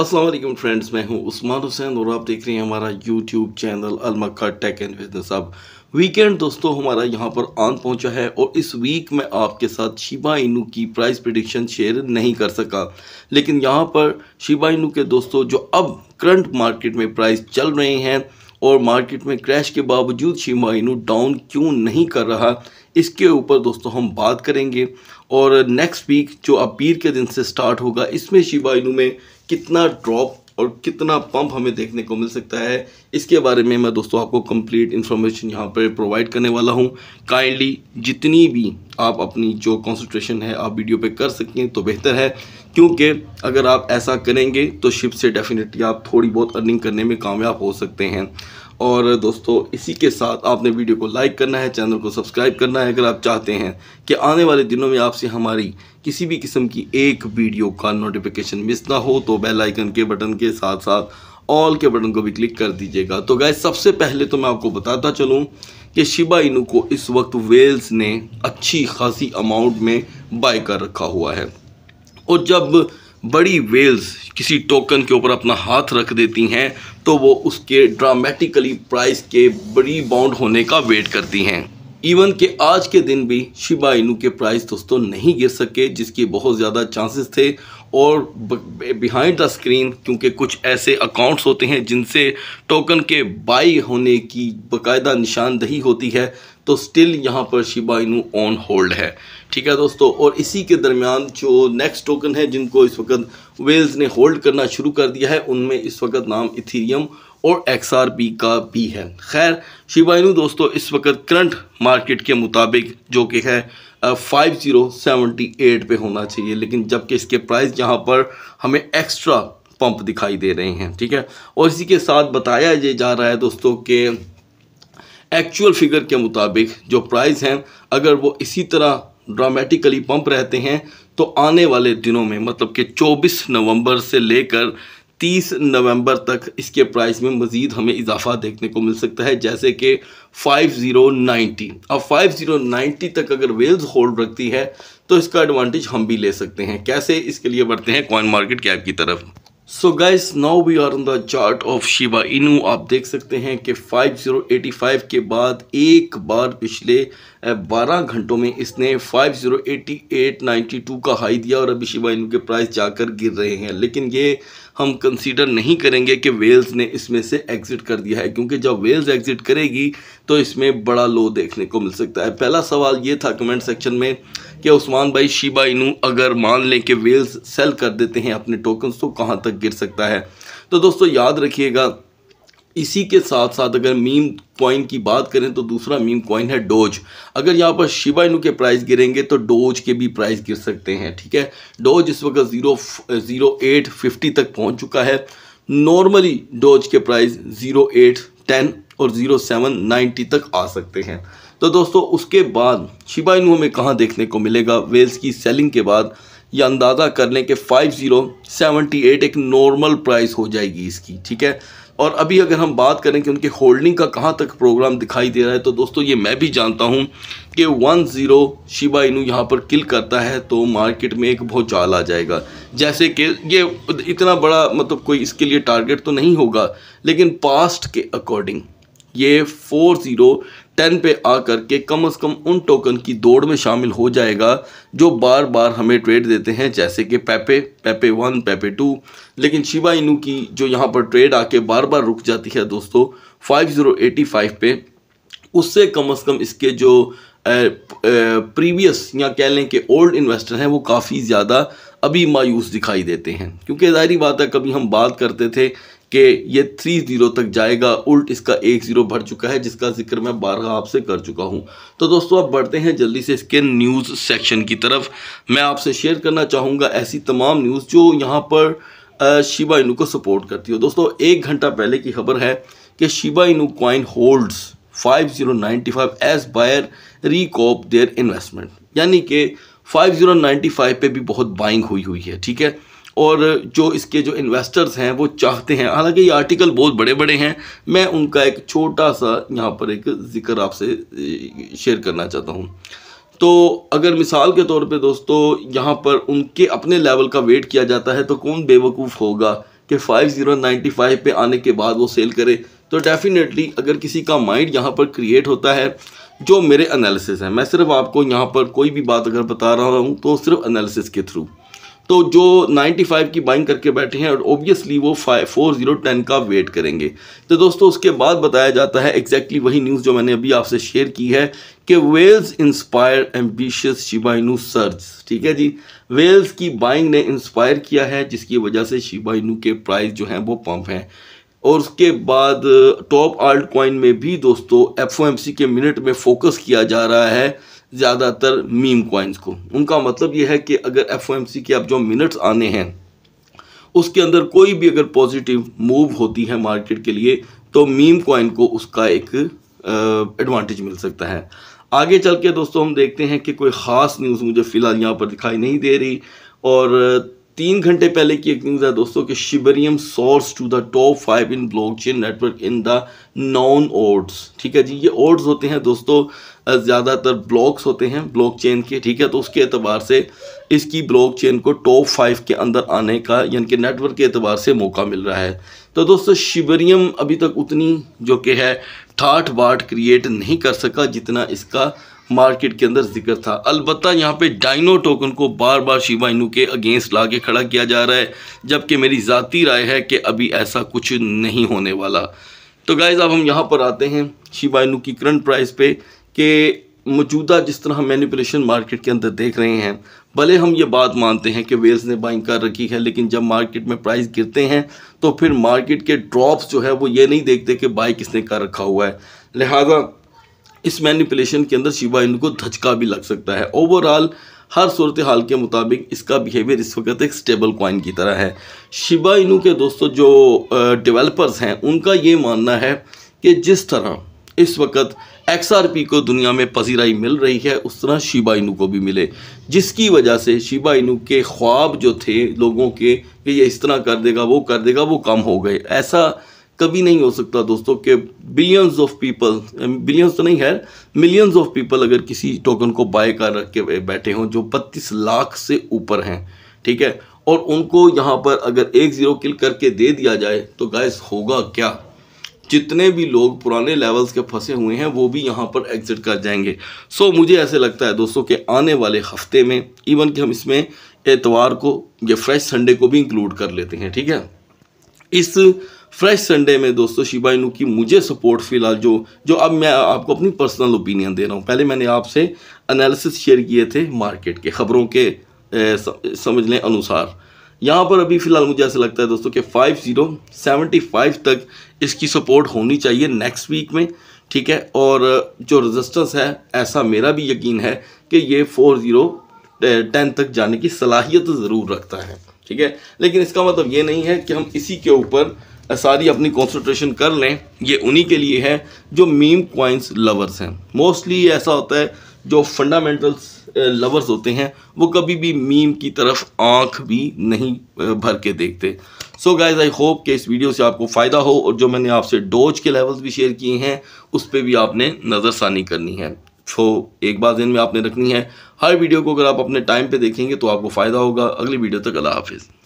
Aslam friends मैं हूं उस्मान हुसैन और आप देख रहे हैं हमारा यूट्यूब चैनल अलमक्का टेक एंड बिजनेस अब वीकेंड दोस्तों हमारा यहां पर आन पहुंचा है और इस वीक में आपके साथ शिबा इनू की प्राइस प्रिडिक्शन शेयर नहीं कर सका लेकिन यहां पर शिबा इनू के दोस्तों जो अब करंट मार्केट में प्राइस चल रहे हैं और मार्केट में क्रैश के बावजूद शिबा इनू डाउन क्यों नहीं कर रहा इसके ऊपर दोस्तों हम बात करेंगे और नेक्स्ट वीक जो अपीर के दिन से स्टार्ट होगा इसमें शिबा इनू में कितना ड्रॉप और कितना पंप हमें देखने को मिल सकता है इसके बारे में मैं दोस्तों आपको कंप्लीट इन्फॉर्मेशन यहाँ पर प्रोवाइड करने वाला हूँ काइंडली जितनी भी आप अपनी जो कॉन्सेंट्रेशन है आप वीडियो पे कर सकें तो बेहतर है क्योंकि अगर आप ऐसा करेंगे तो शिप से डेफिनेटली आप थोड़ी बहुत अर्निंग करने में कामयाब हो सकते हैं और दोस्तों इसी के साथ आपने वीडियो को लाइक करना है चैनल को सब्सक्राइब करना है अगर आप चाहते हैं कि आने वाले दिनों में आपसे हमारी किसी भी किस्म की एक वीडियो का नोटिफिकेशन मिस ना हो तो बेल आइकन के बटन के साथ साथ ऑल के बटन को भी क्लिक कर दीजिएगा तो गाय सबसे पहले तो मैं आपको बताता चलूँ कि शिबा इनू को इस वक्त वेल्स ने अच्छी खासी अमाउंट में बाय कर रखा हुआ है और जब बड़ी वेल्स किसी टोकन के ऊपर अपना हाथ रख देती हैं तो वो उसके ड्रामेटिकली प्राइस के बड़ी बाउंड होने का वेट करती हैं इवन के आज के दिन भी शिबा इनू के प्राइस दोस्तों नहीं गिर सके जिसके बहुत ज़्यादा चांसेस थे और बिहाइंड द स्क्रीन क्योंकि कुछ ऐसे अकाउंट्स होते हैं जिनसे टोकन के बाई होने की बकायदा निशानदही होती है तो स्टिल यहाँ पर शिबा ऑन होल्ड है ठीक है दोस्तों और इसी के दरमियान जो नेक्स्ट टोकन है जिनको इस वक्त वेल्स ने होल्ड करना शुरू कर दिया है उनमें इस वक्त नाम इथीरियम और एक्स का भी है खैर शिबा दोस्तों इस वक्त करंट मार्केट के मुताबिक जो कि है फाइव ज़ीरो सेवेंटी एट पर होना चाहिए लेकिन जबकि इसके प्राइस यहाँ पर हमें एक्स्ट्रा पंप दिखाई दे रहे हैं ठीक है और इसी के साथ बताया ये जा रहा है दोस्तों के एक्चुअल फिगर के मुताबिक जो प्राइस हैं अगर वो इसी तरह ड्रामेटिकली पंप रहते हैं तो आने वाले दिनों में मतलब कि 24 नवंबर से लेकर तीस नवंबर तक इसके प्राइस में मज़ीद हमें इजाफा देखने को मिल सकता है जैसे कि फाइव ज़ीरो नाइन्टी अब फाइव ज़ीरो नाइन्टी तक अगर वेल्स होल्ड रखती है तो इसका एडवांटेज हम भी ले सकते हैं कैसे इसके लिए बढ़ते हैं कॉइन मार्केट कैप की तरफ so guys now we are on the chart of Shiba Inu आप देख सकते हैं कि 5085 के बाद एक बार पिछले बारह घंटों में इसने five zero eighty eight ninety two का हाई दिया और अभी शिवा इनके प्राइस जाकर गिर रहे हैं लेकिन ये हम कंसीडर नहीं करेंगे कि वेल्स ने इसमें से एग्ज़िट कर दिया है क्योंकि जब वेल्स एग्ज़िट करेगी तो इसमें बड़ा लो देखने को मिल सकता है पहला सवाल ये था कमेंट सेक्शन में कि उस्मान भाई शिबा इनू अगर मान लें कि वेल्स सेल कर देते हैं अपने टोकन्स तो कहाँ तक गिर सकता है तो दोस्तों याद रखिएगा इसी के साथ साथ अगर मीम कॉइन की बात करें तो दूसरा मीम कॉइन है डोज अगर यहाँ पर शिबा इनू के प्राइस गिरेंगे तो डोज के भी प्राइस गिर सकते हैं ठीक है डोज इस वक्त ज़ीरो ज़ीरो एट फिफ्टी तक पहुँच चुका है नॉर्मली डोज के प्राइस ज़ीरो एट टेन और ज़ीरो सेवन नाइन्टी तक आ सकते हैं तो दोस्तों उसके बाद शिबा इनू हमें कहाँ देखने को मिलेगा वेल्स की सेलिंग के बाद या अंदाज़ा कर लें कि फाइव ज़ीरो सेवनटी एट एक नॉर्मल प्राइस हो जाएगी इसकी ठीक है और अभी अगर हम बात करें कि उनके होल्डिंग का कहाँ तक प्रोग्राम दिखाई दे रहा है तो दोस्तों ये मैं भी जानता हूँ कि वन ज़ीरो शिबा इनू यहाँ पर किल करता है तो मार्केट में एक चाल आ जाएगा जैसे कि ये इतना बड़ा मतलब कोई इसके लिए टारगेट तो नहीं होगा लेकिन पास्ट के अकॉर्डिंग ये फोर ज़ीरो टेन पे आकर के कम से कम उन टोकन की दौड़ में शामिल हो जाएगा जो बार बार हमें ट्रेड देते हैं जैसे कि Pepe Pepe one Pepe two लेकिन शिबा इनू की जो यहाँ पर ट्रेड आके बार बार रुक जाती है दोस्तों फाइव ज़ीरो एटी फाइव पे उससे कम से कम इसके जो प्रीवियस या कह लें कि ओल्ड इन्वेस्टर हैं वो काफ़ी ज़्यादा अभी मायूस दिखाई देते हैं क्योंकि जाहरी बात है कभी हम बात करते थे कि ये थ्री ज़ीरो तक जाएगा उल्ट इसका एक ज़ीरो बढ़ चुका है जिसका जिक्र मैं बारह आपसे कर चुका हूँ तो दोस्तों आप बढ़ते हैं जल्दी से इसके न्यूज़ सेक्शन की तरफ मैं आपसे शेयर करना चाहूँगा ऐसी तमाम न्यूज़ जो यहाँ पर शिबा इनू को सपोर्ट करती हो दोस्तों एक घंटा पहले की खबर है कि Shiba Inu coin holds 5095 as buyer recoup their investment यानी कि 5095 पे भी बहुत बाइंग हुई हुई है ठीक है और जो इसके जो इन्वेस्टर्स हैं वो चाहते हैं हालांकि ये आर्टिकल बहुत बड़े बड़े हैं मैं उनका एक छोटा सा यहाँ पर एक ज़िक्र आपसे शेयर करना चाहता हूँ तो अगर मिसाल के तौर पे दोस्तों यहाँ पर उनके अपने लेवल का वेट किया जाता है तो कौन बेवकूफ़ होगा कि 5095 पे आने के बाद वो सेल करे तो डेफिनेटली अगर किसी का माइंड यहाँ पर क्रिएट होता है जो मेरे एनालिसिस है मैं सिर्फ आपको यहाँ पर कोई भी बात अगर बता रहा हूँ तो सिर्फ एनालिसिस के थ्रू तो जो 95 की बाइंग करके बैठे हैं और ऑब्वियसली वो फाइव फोर जीरो टेन का वेट करेंगे तो दोस्तों उसके बाद बताया जाता है एग्जैक्टली वही न्यूज़ जो मैंने अभी आपसे शेयर की है कि whales inspire ambitious Shiba Inu surge ठीक है जी वेल्स की बाइंग ने इंस्पायर किया है जिसकी वजह से शिबाइनू के प्राइस जो हैं वो पम्प हैं और उसके बाद टॉप आल्ट कॉइन में भी दोस्तों एफ के मिनट में फोकस किया जा रहा है ज़्यादातर मीम कॉइन्स को उनका मतलब यह है कि अगर एफ के अब जो मिनट्स आने हैं उसके अंदर कोई भी अगर पॉजिटिव मूव होती है मार्केट के लिए तो मीम कॉइन को उसका एक एडवांटेज मिल सकता है आगे चल के दोस्तों हम देखते हैं कि कोई ख़ास न्यूज़ मुझे फ़िलहाल यहाँ पर दिखाई नहीं दे रही और तीन घंटे पहले की एक न्यूज़ है दोस्तों कि Shibarium soars to the top five in blockchain network in the non odds ठीक है जी ये ओड्स होते हैं दोस्तों ज़्यादातर ब्लॉक्स होते हैं ब्लॉकचेन के ठीक है तो उसके अतबार से इसकी ब्लॉकचेन को टॉप फाइव के अंदर आने का यानी कि नेटवर्क के अतबार से मौका मिल रहा है तो दोस्तों शिबरियम अभी तक उतनी जो कि है ठाठ बाट क्रिएट नहीं कर सका जितना इसका मार्केट के अंदर जिक्र था अलबत्त यहाँ पे डाइनो टोकन को बार बार शिवा इनू के अगेंस्ट ला के खड़ा किया जा रहा है जबकि मेरी ज़ाती राय है कि अभी ऐसा कुछ नहीं होने वाला तो गाइज अब हम यहाँ पर आते हैं शिवा इनू की करंट प्राइस पे कि मौजूदा जिस तरह हम मैनिपुलेशन मार्केट के अंदर देख रहे हैं भले हम ये बात मानते हैं कि वेल्स ने बाइंग कर रखी है लेकिन जब मार्केट में प्राइस गिरते हैं तो फिर मार्केट के ड्रॉप्स जो है वो ये नहीं देखते कि बाई किसने कर रखा हुआ है लिहाजा इस मैनिपुलेशन के अंदर शिवा इंदू को धचका भी लग सकता है ओवरऑल हर सूरत हाल के मुताबिक इसका बिहेवियर इस वक्त एक स्टेबल कॉइन की तरह है शिबा इनू के दोस्तों जो डेवलपर्स हैं उनका ये मानना है कि जिस तरह इस वक्त एक्स आर पी को दुनिया में पसीराई मिल रही है उस तरह शिबा इनू को भी मिले जिसकी वजह से शिबा इनू के ख्वाब जो थे लोगों के कि ये इस तरह कर देगा वो कर देगा वो कम हो गए ऐसा कभी नहीं हो सकता दोस्तों कि बिलियंस ऑफ पीपल बिलियंस तो नहीं है मिलियंस ऑफ पीपल अगर किसी टोकन को बाय कर रख के बैठे हों जो 32 लाख से ऊपर हैं ठीक है और उनको यहाँ पर अगर एक ज़ीरो किल करके दे दिया जाए तो गैस होगा क्या जितने भी लोग पुराने लेवल्स के फंसे हुए हैं वो भी यहाँ पर एग्जिट कर जाएंगे सो so, मुझे ऐसे लगता है दोस्तों कि आने वाले हफ्ते में इवन कि हम इसमें एतवार को या फ्रेश संडे को भी इंक्लूड कर लेते हैं ठीक है इस फ्रेश संडे में दोस्तों शिबा इनू की मुझे सपोर्ट फिलहाल जो जो अब मैं आपको अपनी पर्सनल ओपिनियन दे रहा हूँ पहले मैंने आपसे एनालिसिस शेयर किए थे मार्केट के खबरों के ए, समझ लें अनुसार यहाँ पर अभी फ़िलहाल मुझे ऐसा लगता है दोस्तों कि फाइव ज़ीरो सेवेंटी फाइव तक इसकी सपोर्ट होनी चाहिए नेक्स्ट वीक में ठीक है और जो रजिस्टेंस है ऐसा मेरा भी यकीन है कि ये फोर ज़ीरो टेन तक जाने की सलाहियत ज़रूर रखता है ठीक है लेकिन इसका मतलब ये नहीं है कि हम इसी के ऊपर सारी अपनी कॉन्सेंट्रेशन कर लें ये उन्हीं के लिए है जो मीम क्वाइंस लवर्स हैं मोस्टली ऐसा होता है जो फंडामेंटल्स लवर्स होते हैं वो कभी भी मीम की तरफ आंख भी नहीं भर के देखते सो गाइज आई होप कि इस वीडियो से आपको फ़ायदा हो और जो मैंने आपसे डोज के लेवल्स भी शेयर किए हैं उस पर भी आपने नज़रसानी करनी है सो एक बात दिन में आपने रखनी है हर वीडियो को अगर आप अपने टाइम पे देखेंगे तो आपको फ़ायदा होगा अगली वीडियो तक अल्लाह हाफिज़